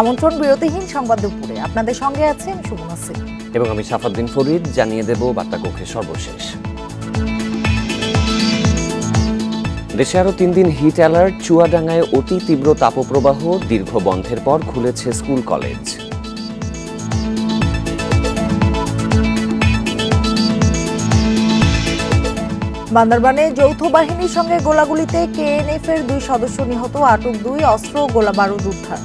আমন্ত্রণ বিরতিহীন সংবাদ দুপুরে আপনাদের সঙ্গে আছেন সুমনা সিং এবং আমি সাফাদ্দিন ফরিদ জানিয়ে দেব কক্ষের সর্বশেষ দেশে আরও তিন দিন হিট অ্যালার্ট চুয়াডাঙ্গায় অতি তীব্র তাপপ্রবাহ দীর্ঘ বন্ধের পর খুলেছে স্কুল কলেজ বান্দরবানে যৌথ বাহিনীর সঙ্গে গোলাগুলিতে কেএনএফ এর দুই সদস্য নিহত আটক দুই অস্ত্র গোলাবারুদ উদ্ধার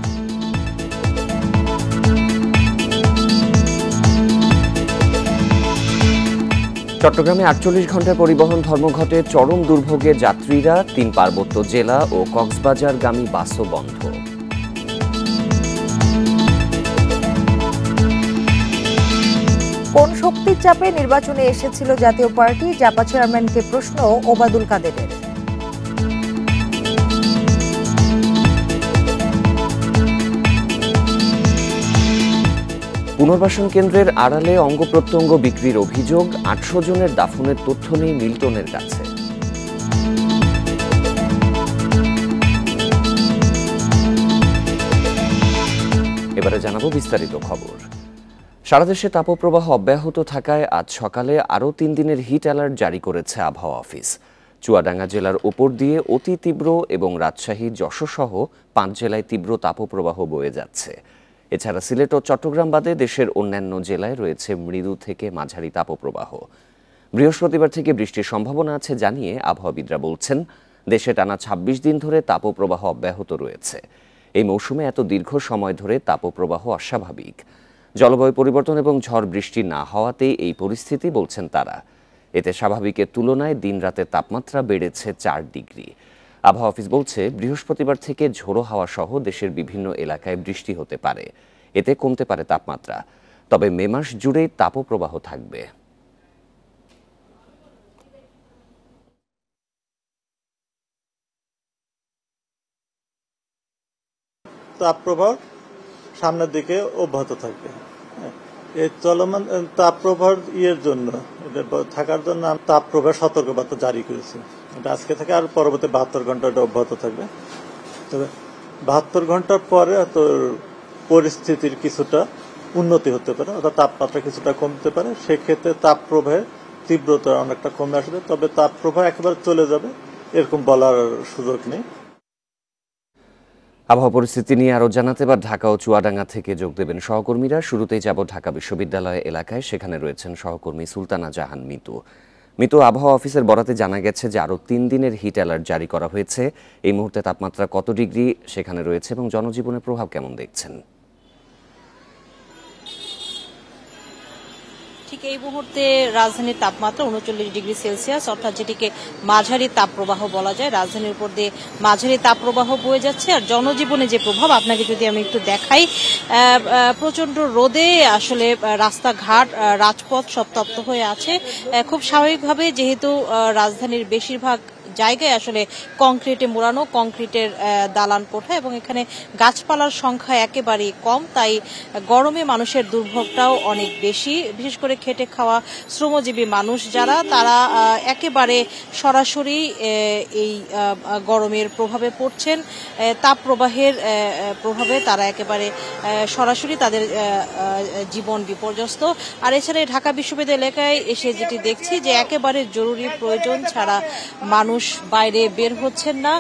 চট্টগ্রামে আটচল্লিশ ঘন্টা পরিবহন ধর্মঘটে চরম দুর্ভোগে যাত্রীরা তিন পার্বত্য জেলা ও কক্সবাজারগামী বাসও বন্ধ কোন শক্তির চাপে নির্বাচনে এসেছিল জাতীয় পার্টি জাপা চেয়ারম্যানকে প্রশ্ন ওবাদুল কাদেরের পুনর্বাসন কেন্দ্রের আড়ালে অঙ্গ প্রত্যঙ্গ বিক্রির অভিযোগ আটশো জনের দাফনের তথ্য নেই মিল্টনের কাছে এবারে জানাবো বিস্তারিত খবর সারা দেশে তাপপ্রবাহ অব্যাহত থাকায় আজ সকালে আরও তিন দিনের হিট অ্যালার্ট জারি করেছে আবহাওয়া অফিস চুয়াডাঙ্গা জেলার ওপর দিয়ে অতি তীব্র এবং রাজশাহী যশোসহ পাঁচ জেলায় তীব্র তাপপ্রবাহ বয়ে যাচ্ছে এছাড়া সিলেট ও চট্টগ্রাম বাদে দেশের অন্যান্য জেলায় রয়েছে মৃদু থেকে মাঝারি তাপপ্রবাহ বৃহস্পতিবার থেকে বৃষ্টির সম্ভাবনা আছে জানিয়ে আবহাওয়াবিদরা বলছেন দেশে টানা ২৬ দিন ধরে তাপপ্রবাহ অব্যাহত রয়েছে এই মৌসুমে এত দীর্ঘ সময় ধরে তাপপ্রবাহ অস্বাভাবিক জলবায়ু পরিবর্তন এবং ঝড় বৃষ্টি না হওয়াতেই এই পরিস্থিতি বলছেন তারা এতে স্বাভাবিকের তুলনায় দিন তাপমাত্রা বেড়েছে চার ডিগ্রি আবহাওয়া অফিস বলছে বৃহস্পতিবার থেকে ঝোড়ো হাওয়া সহ দেশের বিভিন্ন এলাকায় বৃষ্টি হতে পারে এতে কমতে পারে তাপমাত্রা তবে মে মাস জুড়ে তাপপ্রবাহ থাকবে তাপপ্রবাহ সামনের দিকে অব্যাহত থাকবে এই চলমান তাপপ্রবাহ ইয়ের জন্য থাকার জন্য তাপপ্রবাহ সতর্কবার্তা জারি করেছে এটা আজকে থেকে আর পরবর্তী বাহাত্তর ঘন্টা অব্যাহত থাকবে তবে বাহাত্তর ঘন্টার পরে তোর পরিস্থিতির কিছুটা উন্নতি হতে পারে অর্থাৎ তাপমাত্রা কিছুটা কমতে পারে সেক্ষেত্রে তাপ প্রবাহের তীব্রতা অনেকটা কমে আসবে তবে তাপ প্রবাহ একেবারে চলে যাবে এরকম বলার সুযোগ নেই আবহাওয়া পরিস্থিতি নিয়ে আরও জানাতে বা ঢাকা ও চুয়াডাঙ্গা থেকে যোগ দেবেন সহকর্মীরা শুরুতেই যাব ঢাকা বিশ্ববিদ্যালয় এলাকায় সেখানে রয়েছেন সহকর্মী সুলতানা জাহান মিতু মৃত আবহাওয়া অফিসের বরাতে জানা গেছে যে আরও তিন দিনের হিট অ্যালার্ট জারি করা হয়েছে এই মুহূর্তে তাপমাত্রা কত ডিগ্রি সেখানে রয়েছে এবং জনজীবনের প্রভাব কেমন দেখছেন ঠিক এই মুহূর্তে রাজধানীর তাপমাত্রা উনচল্লিশ ডিগ্রি সেলসিয়াস অর্থাৎ যেটিকে মাঝারি তাপপ্রবাহ বলা যায় রাজধানীর উপর দিয়ে মাঝারি তাপপ্রবাহ বয়ে যাচ্ছে আর জনজীবনে যে প্রভাব আপনাকে যদি আমি একটু দেখাই প্রচন্ড রোদে আসলে রাস্তাঘাট রাজপথ সব তপ্ত হয়ে আছে খুব স্বাভাবিকভাবে যেহেতু রাজধানীর বেশিরভাগ জায়গায় আসলে কংক্রিটে মোড়ানো কংক্রিটের দালান কোঠা এবং এখানে গাছপালার সংখ্যা একেবারেই কম তাই গরমে মানুষের দুর্ভোগটাও অনেক বেশি বিশেষ করে খেটে খাওয়া শ্রমজীবী মানুষ যারা তারা একেবারে সরাসরি এই গরমের প্রভাবে পড়ছেন তাপ প্রবাহের প্রভাবে তারা একেবারে সরাসরি তাদের জীবন বিপর্যস্ত আর এছাড়া ঢাকা বিশ্ববিদ্যালয় এলাকায় এসে যেটি দেখছি যে একেবারে জরুরি প্রয়োজন ছাড়া মানুষ বাইরে বের হচ্ছেন না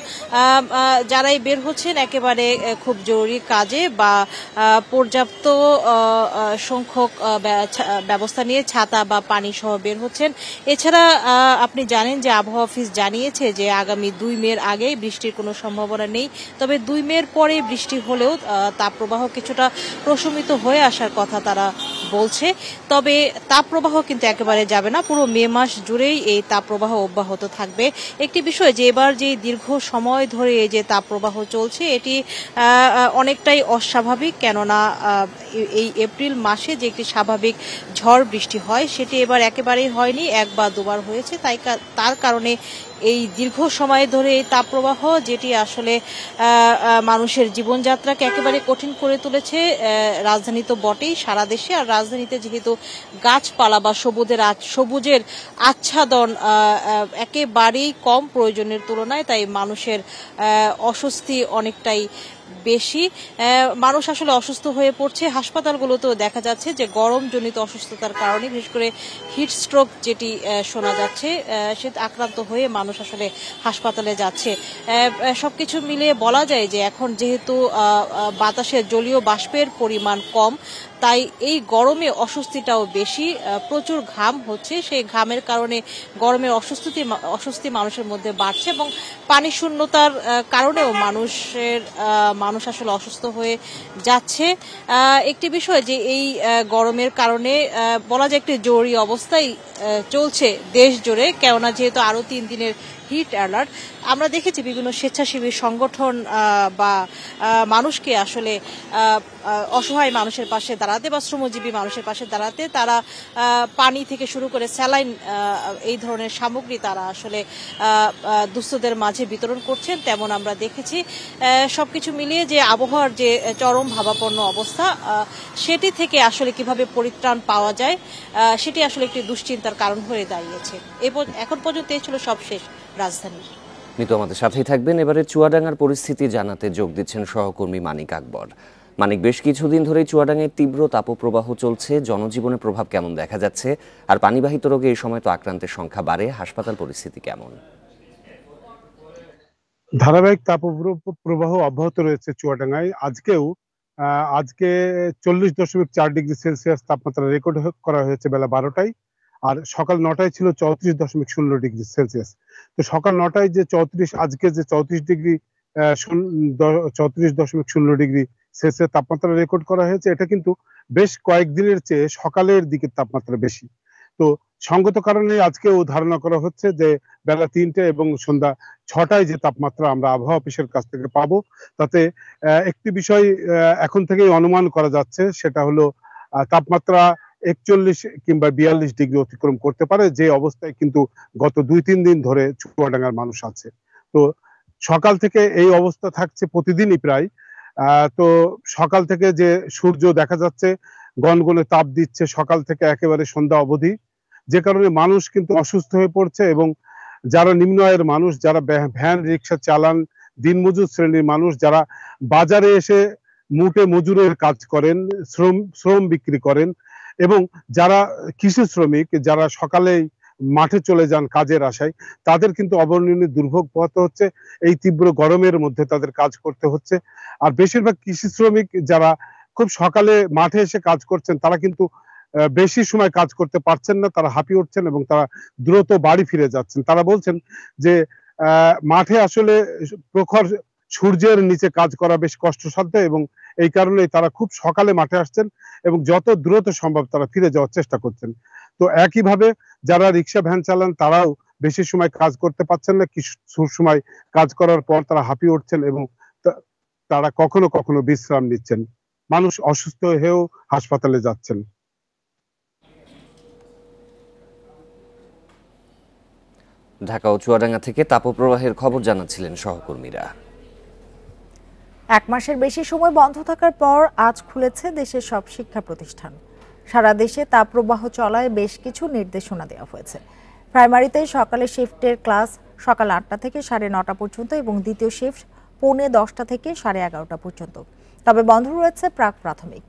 যারাই বের হচ্ছেন একেবারে খুব জরুরি কাজে বা পর্যাপ্ত সংখ্যক ব্যবস্থা নিয়ে ছাতা বা পানি সহ বের হচ্ছেন এছাড়া আপনি জানেন যে আবহাওয়া অফিস জানিয়েছে যে আগামী দুই মেয়ের আগে বৃষ্টির কোনো সম্ভাবনা নেই তবে দুই মেয়ের পরে বৃষ্টি হলেও তাপপ্রবাহ কিছুটা প্রশমিত হয়ে আসার কথা তারা বলছে তবে তাপপ্রবাহ কিন্তু একেবারে যাবে না পুরো মে মাস জুড়েই এই তাপপ্রবাহ অব্যাহত থাকবে একটি একটি বিষয় যে এবার যে দীর্ঘ সময় ধরে যে তাপ প্রবাহ চলছে এটি অনেকটাই অস্বাভাবিক কেননা এই এপ্রিল মাসে যে একটি স্বাভাবিক ঝড় বৃষ্টি হয় সেটি এবার একেবারেই হয়নি এক বা দুবার হয়েছে তাই তার কারণে এই দীর্ঘ সময় ধরে এই তাপপ্রবাহ যেটি আসলে মানুষের জীবনযাত্রাকে একেবারে কঠিন করে তুলেছে রাজধানী তো বটেই সারা দেশে আর রাজধানীতে যেহেতু গাছপালা বা সবুজের সবুজের আচ্ছাদন একেবারেই কম প্রয়োজনের তুলনায় তাই মানুষের অস্বস্তি অনেকটাই বেশি মানুষ আসলে অসুস্থ হয়ে পড়ছে হাসপাতালগুলোতেও দেখা যাচ্ছে যে গরমজনিত অসুস্থতার কারণে বিশেষ করে হিট স্ট্রোক যেটি শোনা যাচ্ছে সে আক্রান্ত হয়ে মানুষ আসলে হাসপাতালে যাচ্ছে সবকিছু মিলিয়ে বলা যায় যে এখন যেহেতু বাতাসে জলীয় বাষ্পের পরিমাণ কম তাই এই গরমে অস্বস্তিটাও বেশি প্রচুর ঘাম হচ্ছে সেই ঘামের কারণে গরমের অস্বস্তি অস্বস্তি মানুষের মধ্যে বাড়ছে এবং পানি শূন্যতার কারণেও মানুষের মানুষ আসলে অসুস্থ হয়ে যাচ্ছে একটি বিষয় যে এই গরমের কারণে বলা যায় একটি জরুরি অবস্থাই চলছে দেশ জুড়ে কেননা যেহেতু আরও তিন দিনের হিট অ্যালার্ট আমরা দেখেছি বিভিন্ন স্বেচ্ছাসেবী সংগঠন বা মানুষকে আসলে অসহায় মানুষের পাশে দাঁড়াতে বা শ্রমজীবী মানুষের পাশে দাঁড়াতে তারা পানি থেকে শুরু করে স্যালাইন এই ধরনের সামগ্রী তারা আসলে দুস্থদের মাঝে বিতরণ করছেন তেমন আমরা দেখেছি সবকিছু মিলিয়ে যে আবহাওয়ার যে চরম ভাবাপন্ন অবস্থা সেটি থেকে আসলে কিভাবে পরিত্রাণ পাওয়া যায় সেটি আসলে একটি দুশ্চিন্তার কারণ হয়ে দাঁড়িয়েছে এবং এখন পর্যন্ত এই ছিল সবশেষ রাজধানী নিতু আমাদের সাথেই থাকবেন এবারে চুয়াডাঙ্গার পরিস্থিতি জানাতে যোগ দিচ্ছেন সহকর্মী মানিক আকবর মানিক বেশ কিছুদিন ধরেই চুয়াডাঙ্গায় তীব্র তাপপ্রবাহ চলছে জনজীবনে প্রভাব কেমন দেখা যাচ্ছে আর পানিবাহিত রোগে এই সময় তো আক্রান্তের সংখ্যা বাড়ে হাসপাতাল পরিস্থিতি কেমন ধারাবাহিক তাপপ্রবাহ অব্যাহত রয়েছে চুয়াডাঙ্গায় আজকেও আজকে চল্লিশ দশমিক চার ডিগ্রি সেলসিয়াস তাপমাত্রা রেকর্ড করা হয়েছে বেলা বারোটায় আর সকাল নটায় ছিল চৌত্রিশ দশমিক শূন্য ডিগ্রি সেলসিয়াস তো সকাল নটায় যে চৌত্রিশ আজকে যে চৌত্রিশ ডিগ্রি চৌত্রিশ দশমিক শূন্য ডিগ্রি সেলসিয়াস তাপমাত্রা রেকর্ড করা হয়েছে এটা কিন্তু বেশ কয়েকদিনের চেয়ে সকালের দিকের তাপমাত্রা বেশি তো সঙ্গত কারণে আজকেও ধারণা করা হচ্ছে যে বেলা তিনটে এবং সন্ধ্যা ছটায় যে তাপমাত্রা আমরা আবহাওয়া অফিসের কাছ থেকে পাব তাতে একটি বিষয় এখন থেকেই অনুমান করা যাচ্ছে সেটা হলো তাপমাত্রা একচল্লিশ কিংবা বিয়াল্লিশ ডিগ্রি অতিক্রম করতে পারে যে অবস্থায় কিন্তু গত দুই তিন দিন ধরে চুয়াডাঙ্গার মানুষ আছে তো সকাল থেকে এই অবস্থা থাকছে প্রতিদিনই প্রায় তো সকাল থেকে যে সূর্য দেখা যাচ্ছে গনগনে তাপ দিচ্ছে সকাল থেকে একেবারে সন্ধ্যা অবধি যে কারণে মানুষ কিন্তু অসুস্থ হয়ে পড়ছে এবং যারা নিম্ন আয়ের মানুষ যারা ভ্যান রিক্সা চালান দিনমজুর শ্রেণীর মানুষ যারা বাজারে এসে মুটে মজুরের কাজ করেন শ্রম শ্রম বিক্রি করেন এবং যারা কৃষি শ্রমিক যারা সকালেই মাঠে চলে যান কাজের আশায় তাদের কিন্তু অবর্ণনীয় দুর্ভোগ পোহাতে হচ্ছে এই তীব্র গরমের মধ্যে তাদের কাজ করতে হচ্ছে আর বেশিরভাগ কৃষি শ্রমিক যারা খুব সকালে মাঠে এসে কাজ করছেন তারা কিন্তু বেশি সময় কাজ করতে পারছেন না তারা হাঁপিয়ে উঠছেন এবং তারা দ্রুত বাড়ি ফিরে যাচ্ছেন তারা বলছেন যে মাঠে আসলে প্রখর সূর্যের নিচে কাজ করা বেশ কষ্টসাধ্য এবং এই কারণে তারা খুব সকালে মাঠে আসছেন এবং যত দ্রুত সম্ভব তারা ফিরে যাওয়ার চেষ্টা করছেন তো একইভাবে যারা রিক্সা ভ্যান চালান তারাও বেশি সময় কাজ করতে পারছেন না কিছু সময় কাজ করার পর তারা হাঁপিয়ে উঠছেন এবং তারা কখনো কখনো বিশ্রাম নিচ্ছেন মানুষ অসুস্থ হয়েও হাসপাতালে যাচ্ছেন ঢাকা ও চুয়াডাঙ্গা থেকে তাপপ্রবাহের খবর জানাচ্ছিলেন সহকর্মীরা এক মাসের বেশি সময় বন্ধ থাকার পর আজ খুলেছে দেশের সব শিক্ষা প্রতিষ্ঠান সারা দেশে তা প্রবাহ চলায় বেশ কিছু নির্দেশনা দেওয়া হয়েছে প্রাইমারিতে সকালে শিফটের ক্লাস সকাল আটটা থেকে সাড়ে নটা পর্যন্ত এবং দ্বিতীয় শিফট পৌনে দশটা থেকে সাড়ে এগারোটা পর্যন্ত তবে বন্ধ রয়েছে প্রাক প্রাথমিক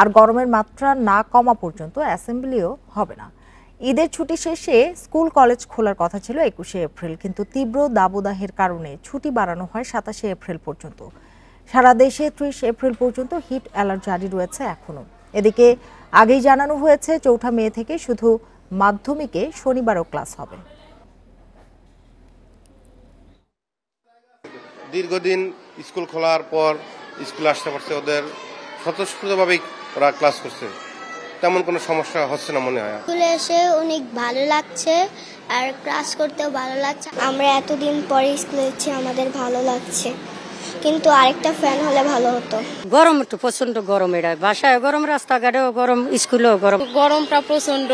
আর গরমের মাত্রা না কমা পর্যন্ত অ্যাসেম্বলিও হবে না ঈদের ছুটি শেষে স্কুল কলেজ খোলার কথা ছিল একুশে এপ্রিল কিন্তু তীব্র দাবদাহের কারণে ছুটি বাড়ানো হয় সাতাশে এপ্রিল পর্যন্ত সারা দেশে ত্রিশ এপ্রিল পর্যন্ত হিট অ্যালার্ট জারি রয়েছে এখনও এদিকে আগেই জানানো হয়েছে চৌঠা মে থেকে শুধু মাধ্যমিকে শনিবারও ক্লাস হবে দীর্ঘদিন স্কুল খোলার পর স্কুল আসতে পারছে ওদের স্বতঃস্ফূর্তভাবেই ওরা ক্লাস করছে তেমন কোনো সমস্যা হচ্ছে না মনে হয় স্কুলে এসে অনেক ভালো লাগছে আর ক্লাস করতেও ভালো লাগছে আমরা এতদিন পরে স্কুলে আমাদের ভালো লাগছে কিন্তু আরেকটা ফ্যান হলে ভালো হতো গরম তো প্রচন্ড গরম এটা বাসায় গরম রাস্তাঘাটেও গরম স্কুলেও গরম গরমটা প্রচন্ড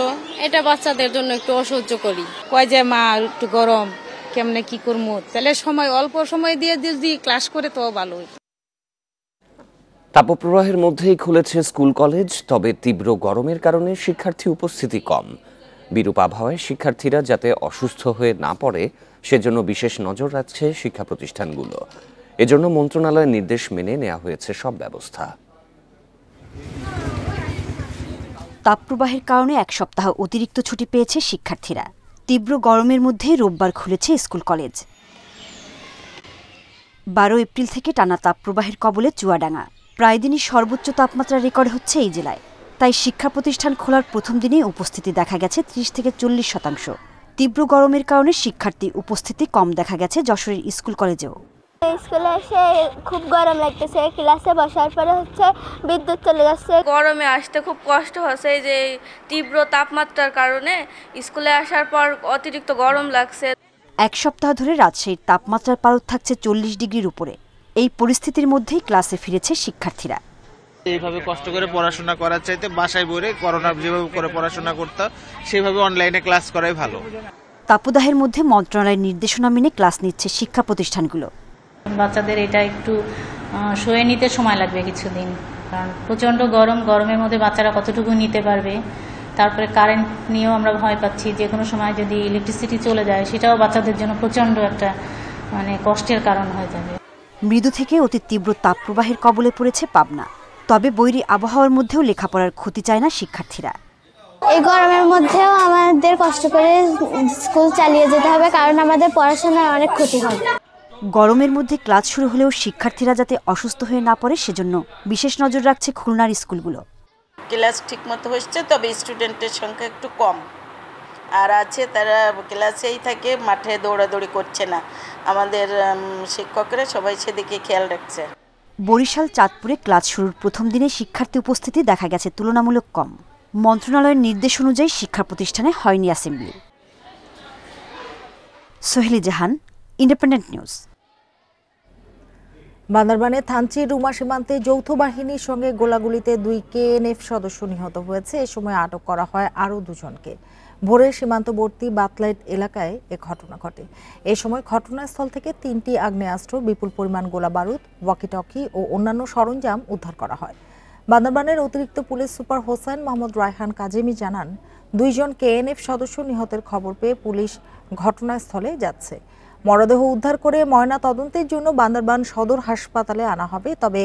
এটা বাচ্চাদের জন্য একটু অসহ্য করি কয় যে মা একটু গরম কেমনে কি করবো তাহলে সময় অল্প সময় দিয়ে যদি ক্লাস করে তো ভালো তাপপ্রবাহের মধ্যেই খুলেছে স্কুল কলেজ তবে তীব্র গরমের কারণে শিক্ষার্থী উপস্থিতি কম বিরূপ আবহাওয়ায় শিক্ষার্থীরা যাতে অসুস্থ হয়ে না পড়ে সেজন্য বিশেষ নজর রাখছে শিক্ষা প্রতিষ্ঠানগুলো এজন্য মন্ত্রণালয়ের নির্দেশ মেনে নেওয়া হয়েছে সব ব্যবস্থা তাপপ্রবাহের কারণে এক সপ্তাহ অতিরিক্ত ছুটি পেয়েছে শিক্ষার্থীরা তীব্র গরমের মধ্যে রোববার খুলেছে স্কুল কলেজ বারো এপ্রিল থেকে টানা তাপপ্রবাহের কবলে চুয়াডাঙ্গা প্রায় দিনই সর্বোচ্চ তাপমাত্রা রেকর্ড হচ্ছে এই জেলায় তাই শিক্ষা প্রতিষ্ঠান খোলার প্রথম দিনে উপস্থিতি দেখা গেছে ত্রিশ থেকে চল্লিশ শতাংশ তীব্র গরমের কারণে শিক্ষার্থী উপস্থিতি কম দেখা গেছে যশোরের স্কুল কলেজেও স্কুলে এসে খুব গরম লাগতেছে ক্লাসে বসার পরে হচ্ছে বিদ্যুৎ চলে যাচ্ছে গরমে আসতে খুব কষ্ট হচ্ছে যে তীব্র তাপমাত্রার কারণে স্কুলে আসার পর অতিরিক্ত গরম লাগছে এক সপ্তাহ ধরে রাজশাহীর তাপমাত্রার পারদ থাকছে চল্লিশ ডিগ্রির উপরে এই পরিস্থিতির মধ্যেই ক্লাসে ফিরেছে শিক্ষার্থীরা এইভাবে কষ্ট করে পড়াশোনা করার চাইতে বাসায় বসে করোনা যেভাবে করে পড়াশোনা করতে সেভাবে অনলাইনে ক্লাস করাই ভালো তাপদাহের মধ্যে মন্ত্রণালয়ের নির্দেশনা মেনে ক্লাস নিচ্ছে শিক্ষা প্রতিষ্ঠানগুলো বাচ্চাদের এটা একটু শুয়ে নিতে সময় লাগবে কিছুদিন কারণ প্রচণ্ড গরম গরমের মধ্যে বাচ্চারা কতটুকু নিতে পারবে তারপরে কারেন্ট নিয়েও আমরা ভয় পাচ্ছি যে কোনো সময় যদি ইলেকট্রিসিটি চলে যায় সেটাও বাচ্চাদের জন্য প্রচণ্ড একটা মানে কষ্টের কারণ হয়ে যাবে মৃদু থেকে অতি তীব্র তাপপ্রবাহের কবলে পড়েছে পাবনা তবে বৈরি আবহাওয়ার মধ্যেও লেখাপড়ার ক্ষতি চায় না শিক্ষার্থীরা এই গরমের মধ্যেও আমাদের কষ্ট করে স্কুল চালিয়ে যেতে হবে কারণ আমাদের পড়াশোনার অনেক ক্ষতি হবে গরমের মধ্যে ক্লাস শুরু হলেও শিক্ষার্থীরা যাতে অসুস্থ হয়ে না পড়ে সেজন্য বিশেষ নজর রাখছে খুলনার স্কুলগুলো ক্লাস ঠিকমতো হচ্ছে তবে স্টুডেন্টের সংখ্যা একটু কম আর আছে তারা ক্লাসেই থাকে মাঠে দৌড়াদৌড়ি করছে না আমাদের শিক্ষকরা সবাই সেদিকে খেয়াল রাখছে বরিশাল চাঁদপুরে ক্লাস শুরুর প্রথম দিনে শিক্ষার্থী উপস্থিতি দেখা গেছে তুলনামূলক কম মন্ত্রণালয়ের নির্দেশ অনুযায়ী শিক্ষা প্রতিষ্ঠানে হয়নি assembly Soheli Jahan independent news বান্দরবানে থানচি রুমা সীমান্তে যৌথ বাহিনীর সঙ্গে গোলাগুলিতে দুই কেএনএফ সদস্য নিহত হয়েছে এ সময় আটক করা হয় আরও দুজনকে ভোরে সীমান্তবর্তী বাতলাইট এলাকায় এ ঘটনা ঘটে এ সময় ঘটনাস্থল থেকে তিনটি আগ্নেয়াস্ত্র বিপুল পরিমাণ গোলাবারুদ ওয়াকিটকি ও অন্যান্য সরঞ্জাম উদ্ধার করা হয় বান্দরবানের অতিরিক্ত পুলিশ সুপার হোসেন মোহাম্মদ রায়হান কাজেমি জানান দুইজন কেএনএফ সদস্য নিহতের খবর পেয়ে পুলিশ ঘটনাস্থলে যাচ্ছে মরদেহ উদ্ধার করে ময়না তদন্তের জন্য বান্দরবান সদর হাসপাতালে আনা হবে তবে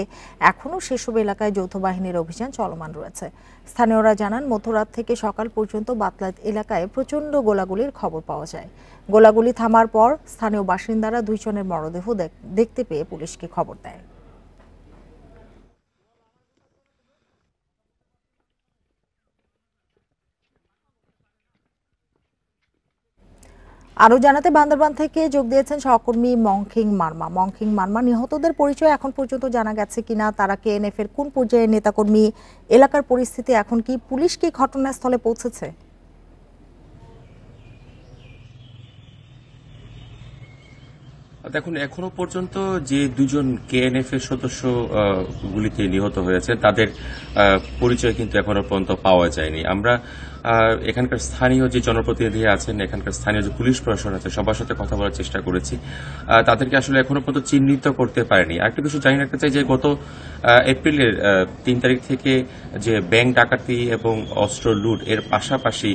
এখনও সেসব এলাকায় যৌথ বাহিনীর অভিযান চলমান রয়েছে স্থানীয়রা জানান মধ্যরাত থেকে সকাল পর্যন্ত বাতলাত এলাকায় প্রচণ্ড গোলাগুলির খবর পাওয়া যায় গোলাগুলি থামার পর স্থানীয় বাসিন্দারা দুইজনের মরদেহ দেখতে পেয়ে পুলিশকে খবর দেয় আরও জানাতে বান্দরবান থেকে যোগ দিয়েছেন সহকর্মী মংখিং মার্মা মংখিং মার্মা নিহতদের পরিচয় এখন পর্যন্ত জানা গেছে কিনা তারা কেএনএফ এর কোন পর্যায়ে নেতাকর্মী এলাকার পরিস্থিতি এখন কি পুলিশ কি ঘটনাস্থলে পৌঁছেছে দেখুন এখনো পর্যন্ত যে দুজন কেএনএফ এর সদস্য গুলিতে নিহত হয়েছে তাদের পরিচয় কিন্তু এখনো পর্যন্ত পাওয়া যায়নি আমরা এখানকার স্থানীয় যে জনপ্রতিনিধি আছেন এখানকার স্থানীয় যে পুলিশ প্রশাসন আছে সবার সাথে কথা বলার চেষ্টা করেছি তাদেরকে আসলে এখনো পর্যন্ত চিহ্নিত করতে পারেনি একটা কিছু জানিয়ে রাখতে চাই যে গত এপ্রিলের তিন তারিখ থেকে যে ব্যাংক ডাকাতি এবং অস্ত্র লুট এর পাশাপাশি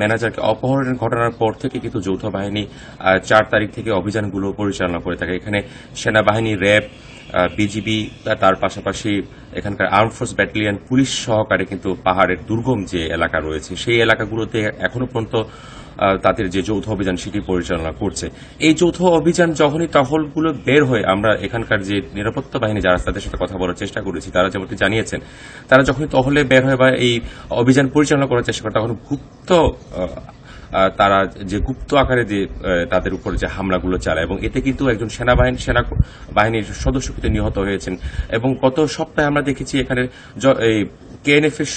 ম্যানেজারকে অপহরণের ঘটনার পর থেকে কিন্তু যৌথ বাহিনী চার তারিখ থেকে অভিযানগুলো পরিচালনা করে থাকে এখানে সেনাবাহিনী র্যাব বিজিবি তার পাশাপাশি এখানকার আর্ম ফোর্স ব্যাটালিয়ন পুলিশ সহকারে কিন্তু পাহাড়ের দুর্গম যে এলাকা রয়েছে সেই এলাকাগুলোতে এখনো পর্যন্ত তাদের যে যৌথ অভিযান সেটি পরিচালনা করছে এই যৌথ অভিযান যখনই টহলগুলো বের হয়ে আমরা এখানকার যে নিরাপত্তা বাহিনী যারা তাদের সাথে কথা বলার চেষ্টা করেছি তারা যেমন জানিয়েছেন তারা যখনই টহলে বের হয় বা এই অভিযান পরিচালনা করার চেষ্টা করে তখন গুপ্ত তারা যে গুপ্ত আকারে যে তাদের উপর যে হামলাগুলো চালায় এবং এতে কিন্তু একজন সেনাবাহিনী সেনা বাহিনীর সদস্য কিন্তু নিহত হয়েছেন এবং গত সপ্তাহে আমরা দেখেছি এখানে এই কেএনএফ এর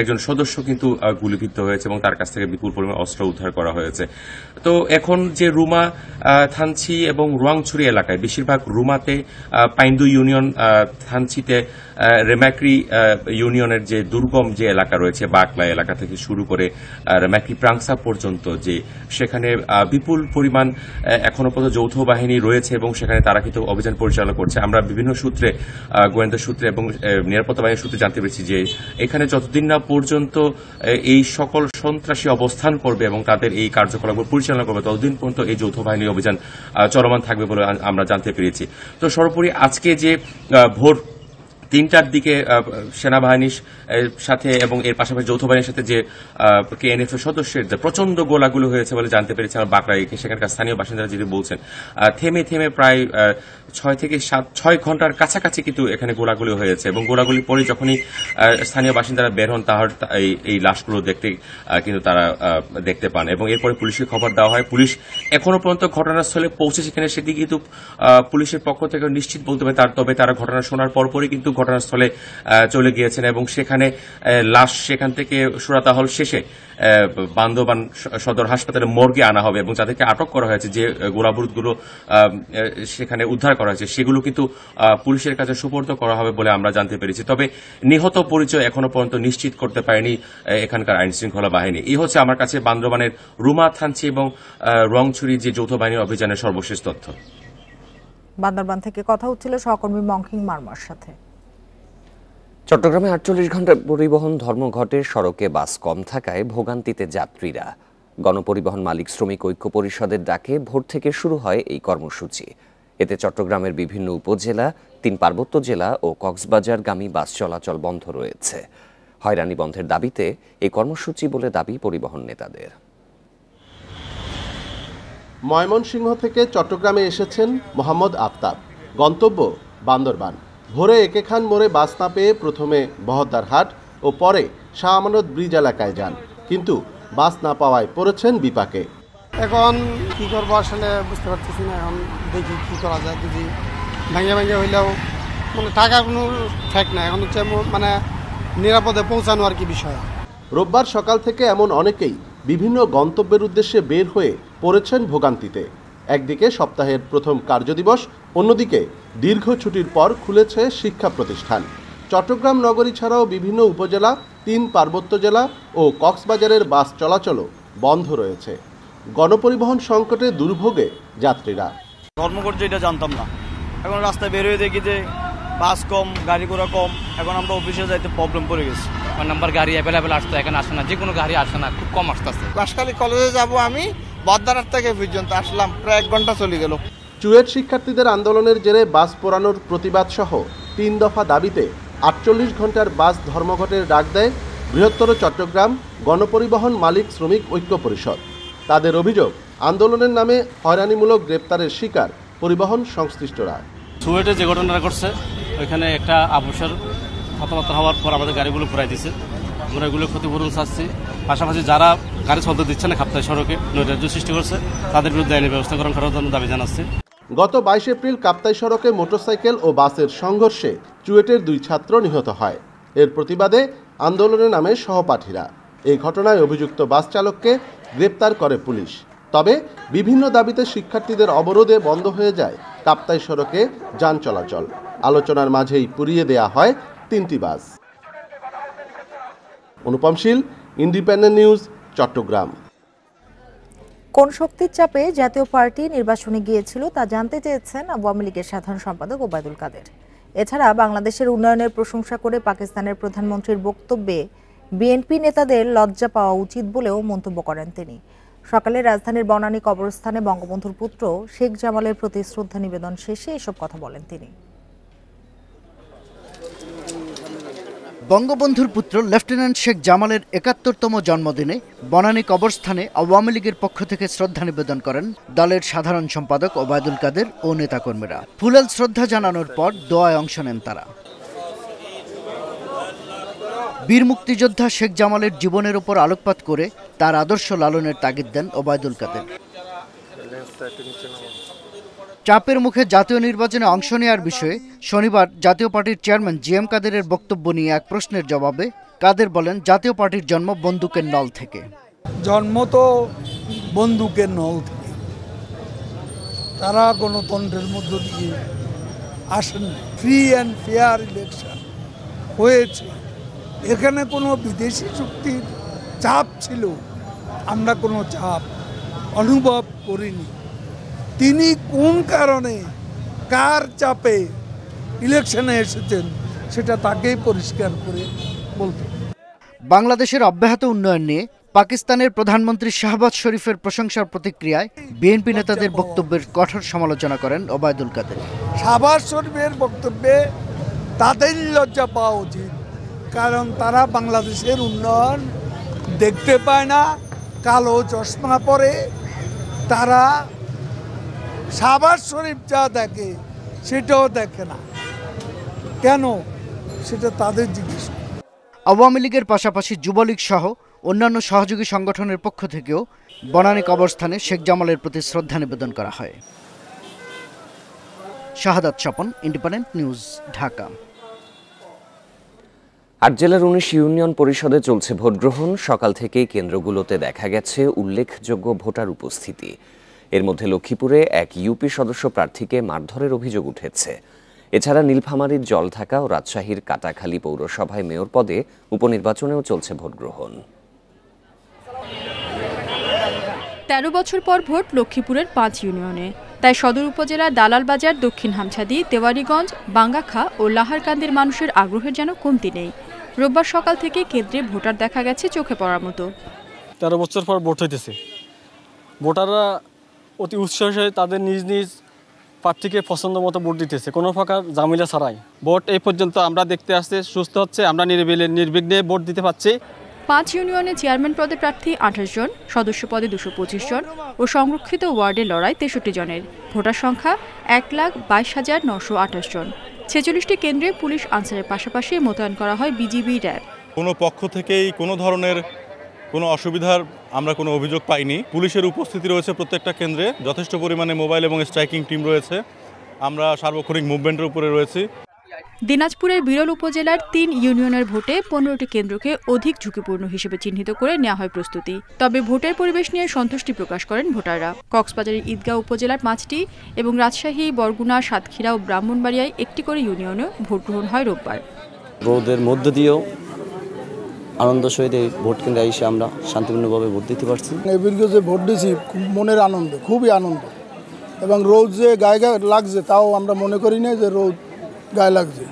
একজন সদস্য কিন্তু গুলিবিদ্ধ হয়েছে এবং তার কাছ থেকে বিপুল পরিমাণ অস্ত্র উদ্ধার করা হয়েছে তো এখন যে রুমা থানচি এবং রুয়াংছুরি এলাকায় বেশিরভাগ রুমাতে পাইন্দু ইউনিয়ন থানচিতে রেম্যাক্রি ইউনিয়নের যে দুর্গম যে এলাকা রয়েছে বাকলা এলাকা থেকে শুরু করে রেম্যাক্রি প্রাংসা পর্যন্ত যে সেখানে বিপুল পরিমাণ এখনো পর্যন্ত যৌথ বাহিনী রয়েছে এবং সেখানে তারা কিন্তু অভিযান পরিচালনা করছে আমরা বিভিন্ন সূত্রে গোয়েন্দা সূত্রে এবং নিরাপত্তা বাহিনীর সূত্রে জানতে পেরেছি যে এখানে যতদিন না পর্যন্ত এই সকল সন্ত্রাসী অবস্থান করবে এবং তাদের এই কার্যকলাপ পরিচালনা করবে ততদিন পর্যন্ত এই যৌথ বাহিনী অভিযান চলমান থাকবে বলে আমরা জানতে পেরেছি তো সর্বোপরি আজকে যে ভোট তিনটার দিকে সেনাবাহিনীর সাথে এবং এর পাশাপাশি যৌথ বাহিনীর সাথে যে কেএনএফ এর সদস্যের যে প্রচন্ড গোলাগুলো হয়েছে বলে জানতে পেরেছি আমার বাঁকড়ায় সেখানকার স্থানীয় বাসিন্দারা যেটি বলছেন থেমে থেমে প্রায় ছয় থেকে সাত ছয় ঘন্টার কাছাকাছি কিন্তু এখানে গোলাগুলি হয়েছে এবং গোলাগুলির পরে যখনই স্থানীয় বাসিন্দারা বের হন তাহার এই লাশগুলো দেখতে কিন্তু তারা দেখতে পান এবং এরপরে পুলিশকে খবর দেওয়া হয় পুলিশ এখনো পর্যন্ত ঘটনাস্থলে পৌঁছে সেখানে সেটি কিন্তু পুলিশের পক্ষ থেকে নিশ্চিত বলতে হবে তার তবে তারা ঘটনা শোনার পরপরই কিন্তু ঘটনাস্থলে চলে গিয়েছেন এবং সেখানে লাশ সেখান থেকে সুরাতাহল শেষে বান্দবান সদর হাসপাতালে মর্গে আনা হবে এবং যাদেরকে আটক করা হয়েছে যে গোলাবরুদগুলো সেখানে উদ্ধার করা হয়েছে সেগুলো কিন্তু পুলিশের কাছে সুপর্দ করা হবে বলে আমরা জানতে পেরেছি তবে নিহত পরিচয় এখনো পর্যন্ত নিশ্চিত করতে পারেনি এখানকার আইন শৃঙ্খলা বাহিনী এই হচ্ছে আমার কাছে বান্দরবানের রুমা থানচি এবং রংছুরি যে যৌথ বাহিনীর অভিযানের সর্বশেষ তথ্য বান্দরবান থেকে কথা হচ্ছিল সহকর্মী মংকিং মার্মার সাথে চট্টগ্রামে আটচল্লিশ ঘন্টা পরিবহন ধর্মঘটে সড়কে বাস কম থাকায় ভোগান্তিতে যাত্রীরা গণপরিবহন মালিক শ্রমিক ঐক্য পরিষদের ডাকে ভোর থেকে শুরু হয় এই কর্মসূচি এতে চট্টগ্রামের বিভিন্ন উপজেলা তিন পার্বত্য জেলা ও কক্সবাজারগামী বাস চলাচল বন্ধ রয়েছে হয়রানি বন্ধের দাবিতে এই কর্মসূচি বলে দাবি পরিবহন নেতাদের ময়মনসিংহ থেকে চট্টগ্রামে এসেছেন মোহাম্মদ আফতাব গন্তব্য বান্দরবান ভোরে একেখান মোড়ে বাস না পেয়ে প্রথমে বহদ্দারহাট ও পরে শাহ আমানত ব্রিজ এলাকায় যান কিন্তু বাস না পাওয়ায় পড়েছেন বিপাকে এখন কি করবো আসলে বুঝতে পারতেছি না এখন দেখি কি করা যায় যদি ভেঙে ভেঙে হইলেও মানে টাকা কোনো ঠেক না এখন হচ্ছে মানে নিরাপদে পৌঁছানো আর কি বিষয় রোববার সকাল থেকে এমন অনেকেই বিভিন্ন গন্তব্যের উদ্দেশ্যে বের হয়ে পড়েছেন ভোগান্তিতে একদিকে সপ্তাহের প্রথম কার্যদিবস অন্যদিকে দীর্ঘ ছুটির পর খুলেছে শিক্ষা প্রতিষ্ঠান চট্টগ্রাম নগরী ছাড়াও বিভিন্ন উপজেলা তিন পার্বত্য জেলা ও কক্সবাজারের বাস চলাচলও বন্ধ রয়েছে গণপরিবহন সংকটে দুর্ভোগে যাত্রীরা ধর্মঘট যেটা জানতাম না এখন রাস্তায় বেরোয় দেখি যে বাস কম গাড়ি ঘোড়া কম এখন আমরা অফিসে যাইতে প্রবলেম পড়ে গেছে আমার নাম্বার গাড়ি অ্যাভেলেবেল আসতো এখন আসে না যে কোনো গাড়ি আসে না খুব কম আসতে আসতে কলেজে যাব আমি বদারার থেকে পর্যন্ত আসলাম প্রায় এক ঘন্টা চলে গেল চুয়েট শিক্ষার্থীদের আন্দোলনের জেরে বাস পোড়ানোর প্রতিবাদ সহ তিন দফা দাবিতে আটচল্লিশ ঘন্টার বাস ধর্মঘটের ডাক দেয় বৃহত্তর চট্টগ্রাম গণপরিবহন মালিক শ্রমিক ঐক্য পরিষদ তাদের অভিযোগ আন্দোলনের নামে হয়রানিমূলক গ্রেপ্তারের শিকার পরিবহন সংশ্লিষ্টরা সুয়েটে যে ঘটনাটা ঘটছে ওইখানে একটা আবসর হতাহত হওয়ার পর আমাদের গাড়িগুলো ঘুরাই দিছে আমরা এগুলো ক্ষতিপূরণ চাচ্ছি পাশাপাশি যারা গাড়ি চলতে দিচ্ছে না খাপ্তায় সড়কে নৈরাজ্য সৃষ্টি করছে তাদের বিরুদ্ধে আইনি ব্যবস্থা গ্রহণ করার জন্য দাবি জানাচ্ছি গত বাইশ এপ্রিল কাপ্তাই সড়কে মোটরসাইকেল ও বাসের সংঘর্ষে চুয়েটের দুই ছাত্র নিহত হয় এর প্রতিবাদে আন্দোলনের নামে সহপাঠীরা এই ঘটনায় অভিযুক্ত বাস চালককে গ্রেপ্তার করে পুলিশ তবে বিভিন্ন দাবিতে শিক্ষার্থীদের অবরোধে বন্ধ হয়ে যায় কাপ্তাই সড়কে যান চলাচল আলোচনার মাঝেই পুড়িয়ে দেয়া হয় তিনটি bus Shil independent news Chattogram কোন শক্তির চাপে জাতীয় পার্টি নির্বাচনে গিয়েছিল তা জানতে চেয়েছেন আওয়ামী লীগের সাধারণ সম্পাদক ওবায়দুল কাদের এছাড়া বাংলাদেশের উন্নয়নের প্রশংসা করে পাকিস্তানের প্রধানমন্ত্রীর বক্তব্যে বিএনপি নেতাদের লজ্জা পাওয়া উচিত বলেও মন্তব্য করেন তিনি সকালে রাজধানীর বনানী কবরস্থানে বঙ্গবন্ধুর পুত্র শেখ জামালের প্রতি শ্রদ্ধা নিবেদন শেষে এসব কথা বলেন তিনি বঙ্গবন্ধুর পুত্র লেফটেন্যান্ট শেখ জামালের একাত্তরতম জন্মদিনে বনানী কবরস্থানে আওয়ামী লীগের পক্ষ থেকে শ্রদ্ধা নিবেদন করেন দলের সাধারণ সম্পাদক ওবায়দুল কাদের ও নেতাকর্মীরা ফুলেল শ্রদ্ধা জানানোর পর দোয়ায় অংশ নেন তারা বীর মুক্তিযোদ্ধা শেখ জামালের জীবনের ওপর আলোকপাত করে তার আদর্শ লালনের তাগিদ দেন ওবায়দুল কাদের চাপের মুখে জাতীয় নির্বাচনে অংশ নেওয়ার বিষয়ে শনিবার জাতীয় পার্টির চেয়ারম্যান জি এম কাদেরের বক্তব্য নিয়ে এক প্রশ্নের জবাবে কাদের বলেন জাতীয় পার্টির জন্ম বন্দুকের নল থেকে জন্ম তো বন্দুকের নল থেকে তারা গণতন্ত্রের মধ্য দিয়ে আসেন ফ্রি অ্যান্ড ফেয়ার ইলেকশন হয়েছে এখানে কোনো বিদেশি চুক্তির চাপ ছিল আমরা কোনো চাপ অনুভব করিনি তিনি কোন কারণে কার চাপে ইলেকশনে এসেছেন সেটা তাকেই পরিষ্কার করে বলতে বাংলাদেশের অব্যাহত উন্নয়ন নিয়ে পাকিস্তানের প্রধানমন্ত্রী শাহবাজ শরীফের প্রশংসার প্রতিক্রিয়ায় বিএনপি নেতাদের বক্তব্যের কঠোর সমালোচনা করেন ওবায়দুল কাদের শাহবাজ শরীফের বক্তব্যে তাদের লজ্জা পাওয়া উচিত কারণ তারা বাংলাদেশের উন্নয়ন দেখতে পায় না কালো চশমা পরে তারা সাবার শরীফ যা দেখে সেটাও দেখে না কেন সেটা তাদের জিজ্ঞেস আওয়ামী লীগের পাশাপাশি যুবলীগ সহ অন্যান্য সহযোগী সংগঠনের পক্ষ থেকেও বনানী কবরস্থানে শেখ জামালের প্রতি শ্রদ্ধা নিবেদন করা হয় শাহাদাত স্বপন ইন্ডিপেন্ডেন্ট নিউজ ঢাকা আট জেলার উনিশ ইউনিয়ন পরিষদে চলছে ভোটগ্রহণ সকাল থেকেই কেন্দ্রগুলোতে দেখা গেছে উল্লেখযোগ্য ভোটার উপস্থিতি এর মধ্যে লক্ষ্মীপুরে এক ইউপি সদস্য প্রার্থীকে মারধরের অভিযোগ উঠেছে এছাড়া নীলফামারীর জলঢাকা ও রাজশাহীর কাটাখালী পৌরসভায় মেয়র পদে উপনির্বাচনেও চলছে ভোটগ্রহণ তেরো বছর পর ভোট লক্ষ্মীপুরের পাঁচ ইউনিয়নে তাই সদর উপজেলার দালাল বাজার দক্ষিণ হামছাদি তেওয়ারিগঞ্জ বাঙ্গাখা ও লাহারকান্দির মানুষের আগ্রহের যেন কমতি নেই রোববার সকাল থেকে কেন্দ্রে ভোটার দেখা গেছে চোখে পড়ার মতো তেরো বছর পর ভোট হইতেছে ভোটাররা অতি উৎসাহ তাদের নিজ নিজ প্রার্থীকে পছন্দ মতো ভোট দিতেছে কোনো প্রকার জামিলা ছাড়াই ভোট এই পর্যন্ত আমরা দেখতে আসছে সুস্থ হচ্ছে আমরা নির্বিঘ্নে নির্বিঘ্নে ভোট দিতে পারছি পাঁচ ইউনিয়নে চেয়ারম্যান পদে প্রার্থী আঠাশ জন সদস্য পদে দুশো পঁচিশ জন ও সংরক্ষিত ওয়ার্ডে লড়াই তেষট্টি জনের ভোটার সংখ্যা এক লাখ বাইশ হাজার নশো আঠাশ জন ছেচল্লিশটি কেন্দ্রে পুলিশ আনসারের পাশাপাশি মোতায়েন করা হয় বিজিবি র্যাব কোনো পক্ষ থেকেই কোনো ধরনের কোনো অসুবিধার আমরা কোনো অভিযোগ পাইনি পুলিশের উপস্থিতি রয়েছে প্রত্যেকটা কেন্দ্রে যথেষ্ট পরিমাণে মোবাইল এবং স্ট্রাইকিং টিম রয়েছে আমরা সার্বক্ষণিক মুভমেন্টের উপরে রয়েছি দিনাজপুরের বিরল উপজেলার তিন ইউনিয়নের ভোটে পনেরোটি কেন্দ্রকে অধিক ঝুঁকিপূর্ণ হিসেবে চিহ্নিত করে নেওয়া হয় প্রস্তুতি তবে ভোটের পরিবেশ নিয়ে সন্তুষ্টি প্রকাশ করেন ভোটাররা কক্সবাজারের ঈদগাঁও উপজেলার পাঁচটি এবং রাজশাহী বরগুনা সাতক্ষীরা ও ব্রাহ্মণবাড়িয়ায় একটি করে ইউনিয়নে ভোট গ্রহণ হয় রোববার রোদের মধ্য দিয়েও আনন্দ সহিত এই ভোট কেন্দ্রে এসে আমরা শান্তিপূর্ণভাবে ভোট দিতে পারছি এবিরকে মানে যে ভোট দিয়েছি খুব মনের আনন্দ খুবই আনন্দ এবং রোদ যে গায়ে গায়ে লাগছে তাও আমরা মনে করি না যে রোদ গায়ে লাগছে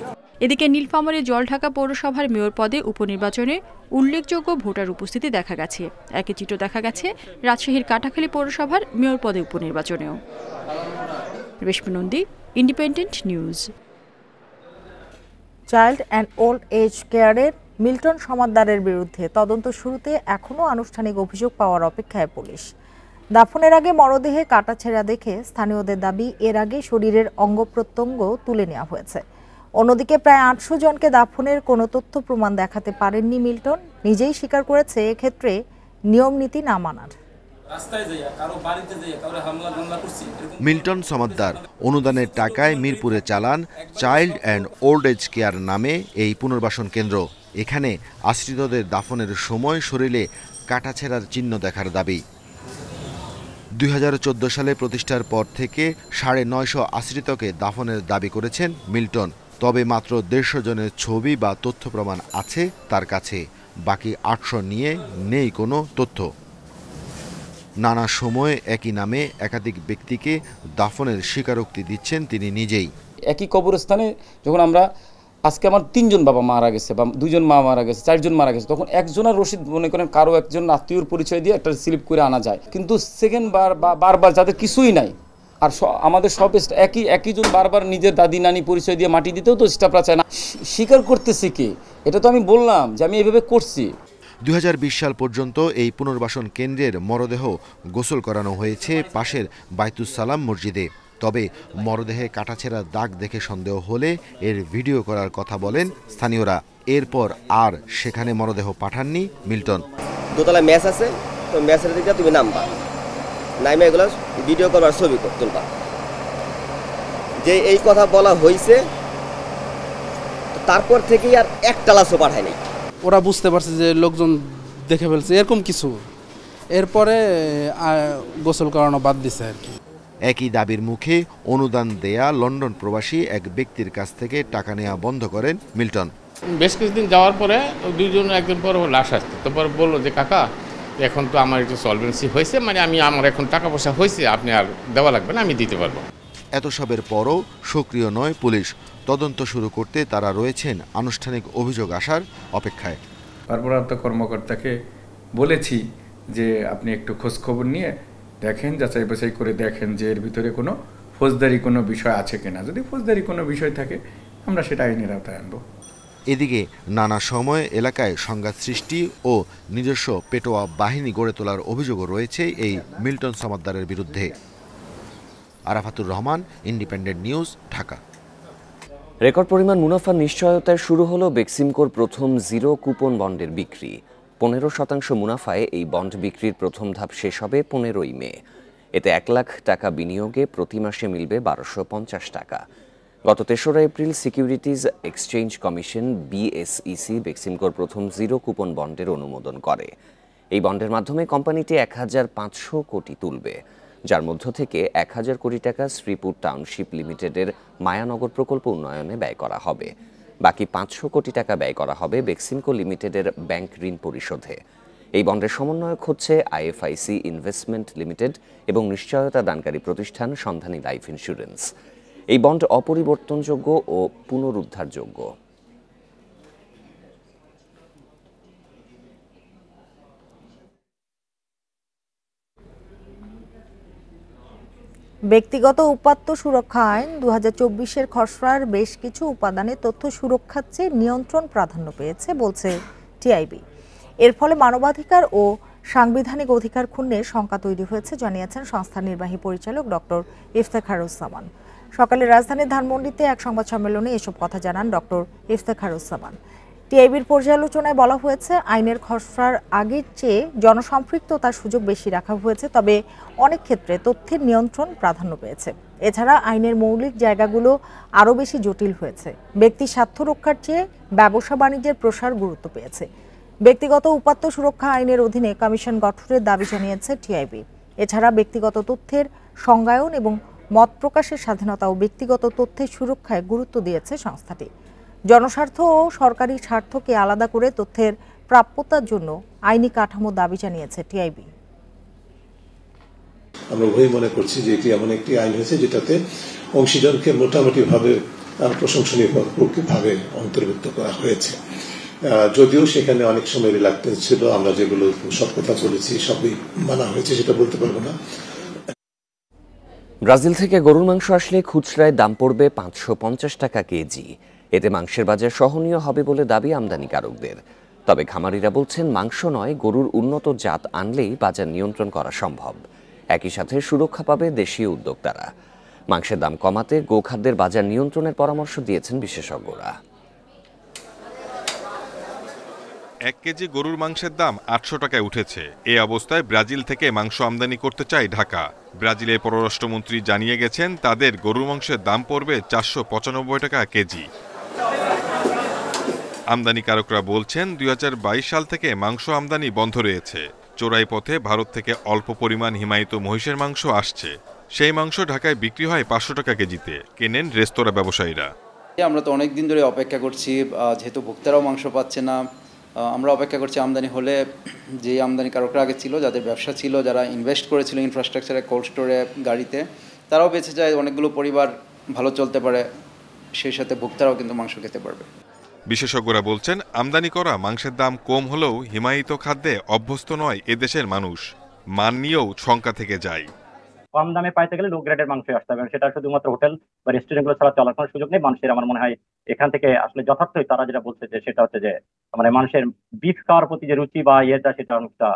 এদিকে নীলফামারী জলঢাকা পৌরসভার মেয়র পদে উপনির্বাচনে উল্লেখযোগ্য ভোটার উপস্থিতি দেখা গেছে একই চিত্র দেখা গেছে রাজশাহীর কাটাখালী পৌরসভার মেয়র পদে উপনির্বাচনেও Reshmi Nandi independent news child and old age কেয়ারের মিল্টন সমাদ্দারের বিরুদ্ধে তদন্ত শুরুতে এখনও আনুষ্ঠানিক অভিযোগ পাওয়ার অপেক্ষায় পুলিশ দাফনের আগে মরদেহে কাটা ছেঁড়া দেখে স্থানীয়দের দাবি এর আগে শরীরের অঙ্গ প্রত্যঙ্গ তুলে নেওয়া হয়েছে অন্যদিকে প্রায় আটশো জনকে দাফনের কোনো তথ্য প্রমাণ দেখাতে পারেননি মিল্টন নিজেই স্বীকার করেছে এক্ষেত্রে নিয়ম নীতি না মানার মিল্টন সমাদ্দার অনুদানের টাকায় মিরপুরে চালান child and old age care নামে এই পুনর্বাসন কেন্দ্র এখানে আশ্রিতদের দাফনের সময় শরীরে কাটাছেড়ার চিহ্ন দেখার দাবি দুই সালে প্রতিষ্ঠার পর থেকে সাড়ে নয়শো আশ্রিতকে দাফনের দাবি করেছেন মিল্টন তবে মাত্র দেড়শো জনের ছবি বা তথ্য প্রমাণ আছে তার কাছে বাকি আটশো নিয়ে নেই কোনো তথ্য নানা সময়ে একই নামে একাধিক ব্যক্তিকে দাফনের স্বীকারোক্তি দিচ্ছেন তিনি নিজেই একই কবরস্থানে যখন আমরা আজকে আমার তিনজন বাবা মারা গেছে বা দুজন মা মারা গেছে চারজন মারা গেছে তখন একজন আর রশিদ মনে করেন কারো একজন আত্মীয়র পরিচয় দিয়ে একটা স্লিপ করে আনা যায় কিন্তু সেকেন্ড বার বা বারবার যাদের কিছুই নাই আর আমাদের সব একই একইজন বারবার নিজের দাদি নানি পরিচয় দিয়ে মাটি দিতেও তো স্টাফরা চায় না স্বীকার করতেছি কি এটা তো আমি বললাম যে আমি এভাবে করছি দুই সাল পর্যন্ত এই পুনর্বাসন কেন্দ্রের মরদেহ গোসল করানো হয়েছে পাশের বাইতুসালাম মসজিদে তবে মরদেহে কাটাছেরা দাগ দেখে সন্দেহ হলে এর ভিডিও করার কথা বলেন স্থানীয়রা এরপর আর সেখানে মরদেহ পাঠাননি মিল্টন দোতলা ম্যাচ আছে তো ম্যাচের দিকে তুমি নামবা নাইমে এগুলো ভিডিও করার ছবি তুলবা যে এই কথা বলা হয়েছে তারপর থেকেই আর এক লাশও পাঠায়নি ওরা বুঝতে পারছে যে লোকজন দেখে ফেলছে এরকম কিছু এরপরে গোসল করানো বাদ দিছে আর কি একই দাবির মুখে অনুদান দেয়া লন্ডন প্রবাসী এক ব্যক্তির কাছ থেকে টাকা নেওয়া বন্ধ করেন মিল্টন বেশ কিছুদিন যাওয়ার পরে দুইজন একজন পর লাশ আসতে তারপর বললো যে কাকা এখন তো আমার একটু সলভেন্সি হয়েছে মানে আমি আমার এখন টাকা পয়সা হয়েছে আপনি আর দেওয়া লাগবে না আমি দিতে পারবো এত সবের পরও সক্রিয় নয় পুলিশ তদন্ত শুরু করতে তারা রয়েছেন আনুষ্ঠানিক অভিযোগ আসার অপেক্ষায় পার্বরাত্ম কর্মকর্তাকে বলেছি যে আপনি একটু খোঁজখবর নিয়ে দেখেন যাচাই বাছাই করে দেখেন যে এর ভিতরে কোনো ফৌজদারি কোনো বিষয় আছে কিনা যদি ফৌজদারি কোনো বিষয় থাকে আমরা সেটা আইনের আওতায় আনবো এদিকে নানা সময় এলাকায় সংঘাত সৃষ্টি ও নিজস্ব পেটোয়া বাহিনী গড়ে তোলার অভিযোগও রয়েছে এই মিল্টন সমাদ্দারের বিরুদ্ধে Arafatur Rahman independent news Dhaka record পরিমাণ মুনাফা নিশ্চয়তায় শুরু হলো বেক্সিমকোর প্রথম জিরো কুপন বন্ডের বিক্রি পনেরো শতাংশ মুনাফায় এই বন্ড বিক্রির প্রথম ধাপ শেষ হবে পনেরোই মে এতে এক লাখ টাকা বিনিয়োগে প্রতি মাসে মিলবে বারোশো পঞ্চাশ টাকা গত তেসরা April securities exchange commission BSEC বেক্সিমকোর প্রথম জিরো কুপন বন্ডের অনুমোদন করে এই বন্ডের মাধ্যমে কোম্পানিটি এক হাজার পাঁচশো কোটি তুলবে যার মধ্য থেকে এক হাজার কোটি টাকা শ্রীপুর টাউনশিপ লিমিটেডের মায়ানগর প্রকল্প উন্নয়নে ব্যয় করা হবে বাকি পাঁচশো কোটি টাকা ব্যয় করা হবে বেক্সিমকো লিমিটেডের ব্যাংক ঋণ পরিশোধে এই বন্ডের সমন্বয়ক হচ্ছে আইএফআইসি ইনভেস্টমেন্ট লিমিটেড এবং নিশ্চয়তা দানকারী প্রতিষ্ঠান সন্ধানী লাইফ ইন্স্যুরেন্স এই বন্ড অপরিবর্তনযোগ্য ও পুনরুদ্ধারযোগ্য ব্যক্তিগত উপাত্ত সুরক্ষা আইন দু হাজার খসড়ার বেশ কিছু উপাদানে তথ্য সুরক্ষার চেয়ে নিয়ন্ত্রণ প্রাধান্য পেয়েছে বলছে টিআইবি এর ফলে মানবাধিকার ও সাংবিধানিক অধিকার ক্ষুণ্ণের শঙ্কা তৈরি হয়েছে জানিয়েছেন সংস্থার নির্বাহী পরিচালক ডক্টর ইফতেখারুজ্জামান সকালে রাজধানীর ধানমন্ডিতে এক সংবাদ সম্মেলনে এসব কথা জানান ডক্টর ইফতেখারুজ্জামান টিআইবির পর্যালোচনায় বলা হয়েছে আইনের খসড়ার আগের চেয়ে জনসম্পৃক্ততার সুযোগ বেশি রাখা হয়েছে তবে অনেক ক্ষেত্রে তথ্যের নিয়ন্ত্রণ প্রাধান্য পেয়েছে এছাড়া আইনের মৌলিক জায়গাগুলো আরও বেশি জটিল হয়েছে ব্যক্তি স্বার্থ রক্ষার চেয়ে ব্যবসা বাণিজ্যের প্রসার গুরুত্ব পেয়েছে ব্যক্তিগত উপাত্ত সুরক্ষা আইনের অধীনে কমিশন গঠনের দাবি জানিয়েছে টিআইবি এছাড়া ব্যক্তিগত তথ্যের সংজ্ঞায়ন এবং মত প্রকাশের স্বাধীনতা ও ব্যক্তিগত তথ্যের সুরক্ষায় গুরুত্ব দিয়েছে সংস্থাটি জনস্বার্থ ও সরকারি স্বার্থকে আলাদা করে তথ্যের প্রাপ্যতার জন্য আইনি কাঠামো দাবি জানিয়েছে টিআইবি আমরা উভয়ই মনে করছি যে এটি এমন একটি আইন হয়েছে যেটাতে অংশীদারকে মোটামুটি প্রশংসনীয় ভাবে অন্তর্ভুক্ত করা হয়েছে যদিও সেখানে অনেক সময় রিলাক্টেন্স ছিল আমরা যেগুলো সব কথা বলেছি সবই মানা হয়েছে সেটা বলতে পারবো না ব্রাজিল থেকে গরুর মাংস আসলে খুচরায় দাম পড়বে পাঁচশো টাকা কেজি এতে মাংসের বাজার সহনীয় হবে বলে দাবি আমদানিকারকদের তবে খামারিরা বলছেন মাংস নয় গরুর উন্নত জাত আনলেই বাজার নিয়ন্ত্রণ করা সম্ভব একই সাথে সুরক্ষা পাবে দেশীয় উদ্যোক্তারা মাংসের দাম কমাতে গোখাদ্যের বাজার নিয়ন্ত্রণের পরামর্শ দিয়েছেন বিশেষজ্ঞরা এক কেজি গরুর মাংসের দাম আটশো টাকায় উঠেছে এ অবস্থায় ব্রাজিল থেকে মাংস আমদানি করতে চায় ঢাকা ব্রাজিলের পররাষ্ট্রমন্ত্রী জানিয়ে গেছেন তাদের গরুর মাংসের দাম পড়বে চারশো পঁচানব্বই টাকা কেজি আমদানিকারকরা বলছেন দুই সাল থেকে মাংস আমদানি বন্ধ রয়েছে চোরাই পথে ভারত থেকে অল্প পরিমাণ হিমায়িত মহিষের মাংস আসছে সেই মাংস ঢাকায় বিক্রি হয় পাঁচশো টাকা কেজিতে কেনেন রেস্তোরাঁ ব্যবসায়ীরা আমরা তো অনেকদিন ধরে অপেক্ষা করছি যেহেতু ভোক্তারাও মাংস পাচ্ছে না আমরা অপেক্ষা করছি আমদানি হলে যে আমদানি কারকরা আগে ছিল যাদের ব্যবসা ছিল যারা ইনভেস্ট করেছিল ইনফ্রাস্ট্রাকচারে কোল্ড স্টোরে গাড়িতে তারাও বেঁচে যায় অনেকগুলো পরিবার ভালো চলতে পারে সেই সাথে ভোক্তারাও কিন্তু মাংস খেতে পারবে বিশেষজ্ঞরা বলছেন আমদানি করা মাংসের দাম কম হলেও হিমায়িত খাদ্যে অভ্যস্ত নয় এদেশের মানুষ মান নিয়েও শঙ্কা থেকে যায় কম দামে পাইতে গেলে লো গ্রেডের মাংস আসতে হবে সেটা শুধুমাত্র হোটেল বা রেস্টুরেন্টগুলো ছাড়া চলার কোনো সুযোগ নেই মানুষের আমার মনে হয় এখান থেকে আসলে যথার্থই তারা যেটা বলছে যে সেটা হচ্ছে যে মানে মানুষের বিফ খাওয়ার প্রতি যে রুচি বা ইয়েটা সেটা অনেকটা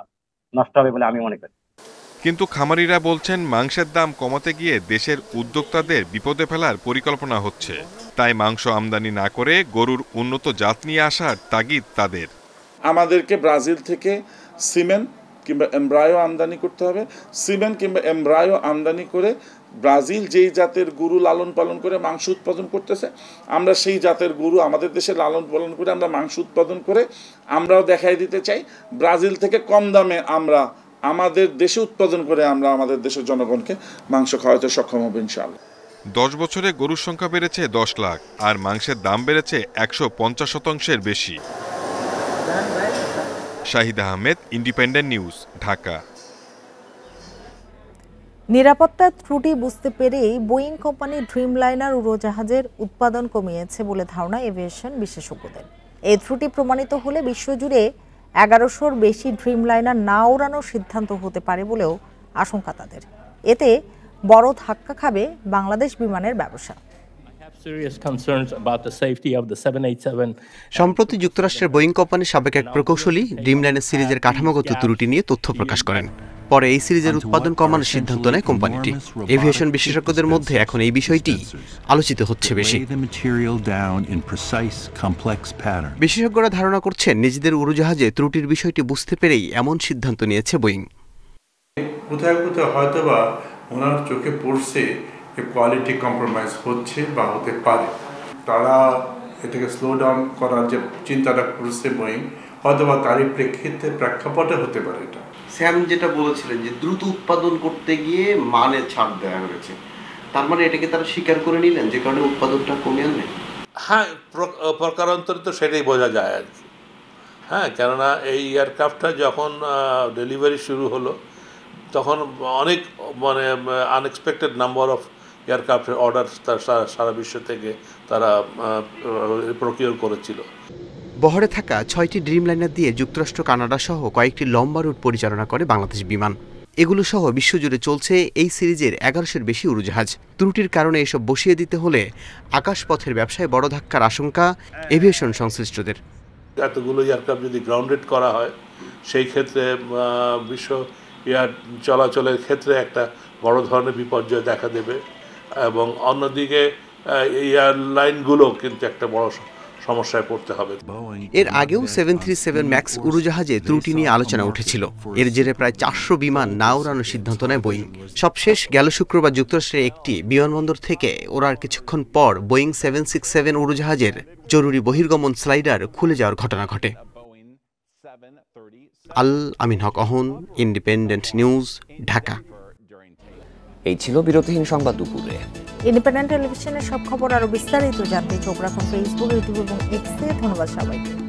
নষ্ট হবে বলে আমি মনে করি কিন্তু খামারিরা বলছেন মাংসের দাম কমাতে গিয়ে দেশের উদ্যোক্তাদের বিপদে ফেলার পরিকল্পনা হচ্ছে তাই মাংস আমদানি না করে গরুর উন্নত জাত নিয়ে আসার তাগিদ তাদের আমাদেরকে ব্রাজিল থেকে সিমেন্ট কিংবা এমব্রায়ো আমদানি করতে হবে সিমেন্ট কিংবা এমব্রায়ো আমদানি করে ব্রাজিল যেই জাতের গরু লালন পালন করে মাংস উৎপাদন করতেছে আমরা সেই জাতের গরু আমাদের দেশে লালন পালন করে আমরা মাংস উৎপাদন করে আমরাও দেখাই দিতে চাই ব্রাজিল থেকে কম দামে আমরা আমাদের দেশে উৎপাদন করে আমরা আমাদের দেশের জনগণকে মাংস খাওয়াতে সক্ষম হবে ইনশাআল্লাহ দশ বছরে গরুর সংখ্যা বেড়েছে দশ লাখ আর মাংসের দাম বেড়েছে একশো পঞ্চাশ শতাংশের বেশি শাহিদ আহমেদ ইন্ডিপেন্ডেন্ট নিউজ ঢাকা নিরাপত্তার ত্রুটি বুঝতে পেরেই বোয়িং কোম্পানি ড্রিমলাইনার উড়োজাহাজের উৎপাদন কমিয়েছে বলে ধারণা এভিয়েশন বিশেষজ্ঞদের এই ত্রুটি প্রমাণিত হলে বিশ্বজুড়ে এগারোশোর বেশি ড্রিমলাইনার না ওড়ানোর সিদ্ধান্ত হতে পারে বলেও আশঙ্কা তাদের এতে বড় ধাক্কা খাবে বাংলাদেশ বিমানের ব্যবসা Uh, সম্প্রতি যুক্তরাষ্ট্রের বোয়িং কোম্পানির সাবেক এক প্রকৌশলী ড্রিমলাইনের সিরিজের uh, কাঠামোগত ত্রুটি নিয়ে তথ্য প্রকাশ করেন পরে এই সিরিজের উৎপাদন কমানোর সিদ্ধান্ত নেয় কোম্পানিটি এভিয়েশন বিশেষজ্ঞদের মধ্যে এখন এই বিষয়টি আলোচিত হচ্ছে বেশি বিশেষজ্ঞরা ধারণা করছেন নিজেদের উড়োজাহাজে ত্রুটির বিষয়টি বুঝতে পেরেই এমন সিদ্ধান্ত নিয়েছে বোয়িং কোথায় কোথায় হয়তোবা ওনার চোখে পড়ছে কোয়ালিটি কম্প্রোমাইজ হচ্ছে বা হতে পারে তারা এটাকে স্লো ডাউন করার যে চিন্তাটা করছে বই হয়তো বা তারই প্রেক্ষিতে প্রেক্ষাপটে হতে পারে এটা স্যাম যেটা বলেছিলেন যে দ্রুত উৎপাদন করতে গিয়ে মানে ছাড় দেওয়া হয়েছে তার মানে এটাকে তারা স্বীকার করে নিলেন যে কারণে উৎপাদনটা কমে আনলেন হ্যাঁ প্রকারান্তরে তো সেটাই বোঝা যায় আর কি হ্যাঁ কেননা এই এয়ারক্রাফটটা যখন ডেলিভারি শুরু হলো তখন অনেক মানে আনএক্সপেক্টেড নাম্বার অফ এয়ারক্রাফ্টের অর্ডার সারা বিশ্ব থেকে তারা প্রকিওর করেছিল বহরে থাকা ছয়টি ড্রিমলাইনার দিয়ে যুক্তরাষ্ট্র কানাডা সহ কয়েকটি লম্বা রুট পরিচালনা করে বাংলাদেশ বিমান এগুলো সহ বিশ্বজুড়ে চলছে এই সিরিজের এগারোশোর বেশি উড়োজাহাজ ত্রুটির কারণে এসব বসিয়ে দিতে হলে আকাশপথের ব্যবসায় বড় ধাক্কার আশঙ্কা এভিয়েশন সংশ্লিষ্টদের এতগুলো এয়ারক্রাফট যদি গ্রাউন্ডেড করা হয় সেই ক্ষেত্রে বিশ্ব এয়ার চলাচলের ক্ষেত্রে একটা বড় ধরনের বিপর্যয় দেখা দেবে এবং অন্যদিকে এয়ারলাইনগুলো কিন্তু একটা বড় সমস্যায় পড়তে হবে এর আগেও সেভেন থ্রি সেভেন ম্যাক্স উড়োজাহাজে ত্রুটি নিয়ে আলোচনা উঠেছিল এর জেরে প্রায় চারশো বিমান না ওড়ানোর সিদ্ধান্ত নেয় বোয়িং সবশেষ গেল শুক্রবার যুক্তরাষ্ট্রের একটি বিমানবন্দর থেকে ওড়ার কিছুক্ষণ পর বোয়িং সেভেন সিক্স সেভেন উড়োজাহাজের জরুরি বহির্গমন স্লাইডার খুলে যাওয়ার ঘটনা ঘটে আল আমিন হক অহন ইন্ডিপেন্ডেন্ট নিউজ ঢাকা এই ছিল বিরতিহীন সংবাদ দুপুরে ইন্ডিপেন্ডেন্ট টেলিভিশনের সব খবর আরো বিস্তারিত জানতে চোখ রাখুন ফেসবুক ইউটিউব এবং এক্সে ধন্যবাদ সবাইকে